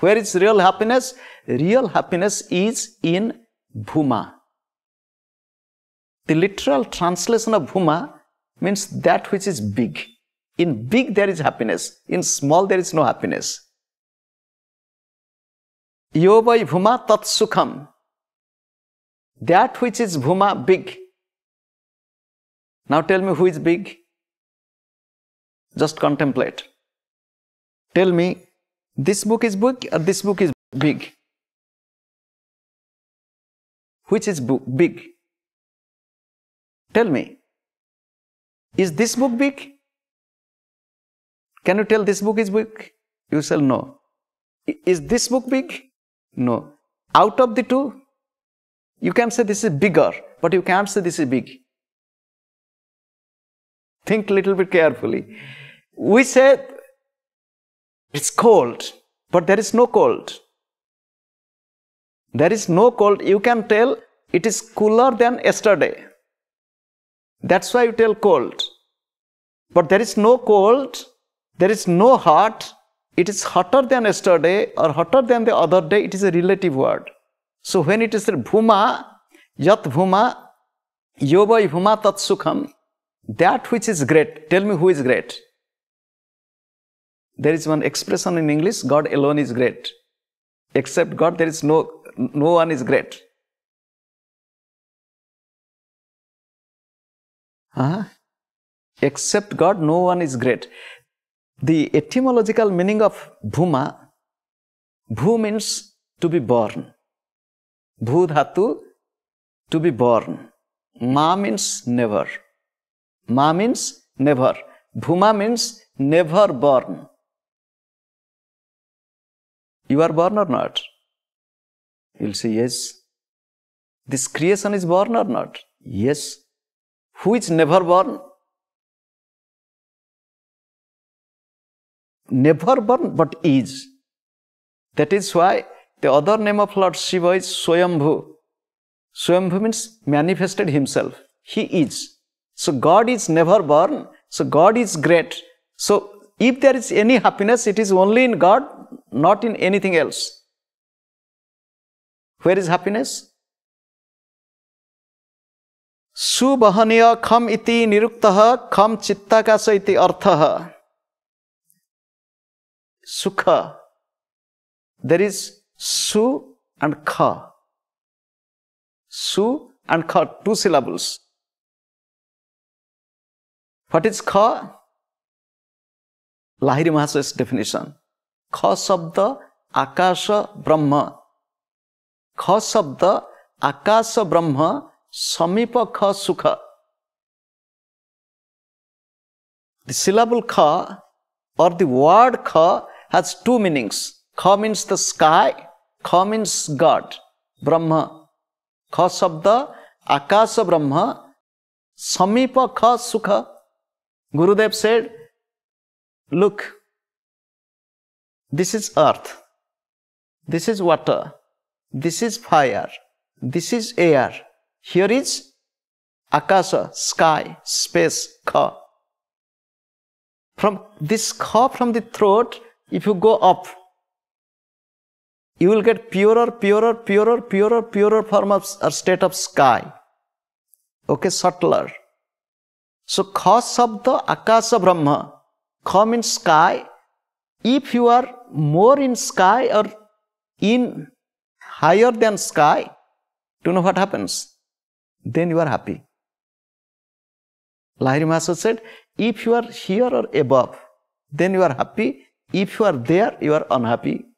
Where is real happiness? Real happiness is in Bhuma. The literal translation of Bhuma means that which is big. In big there is happiness, in small there is no happiness. Yobai Bhuma Tat Sukham. That which is Bhuma big. Now tell me who is big? Just contemplate. Tell me this book is big or uh, this book is big? Which is big? Tell me. Is this book big? Can you tell this book is big? You shall know. Is this book big? No. Out of the two, you can say this is bigger, but you can't say this is big. Think little bit carefully. We say it's cold, but there is no cold. There is no cold. You can tell it is cooler than yesterday. That's why you tell cold. But there is no cold, there is no hot. It is hotter than yesterday or hotter than the other day. It is a relative word. So when it is bhuma, yat bhuma, yobai bhuma tat sukham, that which is great. Tell me who is great there is one expression in English, God alone is great. Except God, there is no, no one is great. Huh? Except God, no one is great. The etymological meaning of bhuma, bhu means to be born. Bhu dhatu, to be born. Ma means never. Ma means never. Bhuma means never born. You are born or not? You'll say, Yes. This creation is born or not? Yes. Who is never born? Never born, but is. That is why the other name of Lord Shiva is Swayambhu. Swayambhu means manifested himself. He is. So God is never born. So God is great. So if there is any happiness, it is only in God, not in anything else. Where is happiness? Subahaniya kham iti niruktaha kham chittakasa iti arthaha. Sukha. There is su and kha. Su and kha, two syllables. What is kha? Lahiri Mahasaya's definition. ख शब्द आकाश ब्रह्म ख शब्द आकाश ब्रह्म समीप ख सुख The syllable kha or the word kha has two meanings. Kha means the sky, kha means God, Brahma. Kha sabda, akasa Brahma, samipa kha sukha. Gurudev said, look, this is earth. This is water. This is fire. This is air. Here is akasa, sky, space, ka. From this ka from the throat, if you go up, you will get purer, purer, purer, purer, purer form of or state of sky. Okay, subtler. So kha sabda akasa brahma. Kha means sky, if you are more in sky or in higher than sky, do you know what happens? Then you are happy. Lahiri Master said, if you are here or above, then you are happy. If you are there, you are unhappy.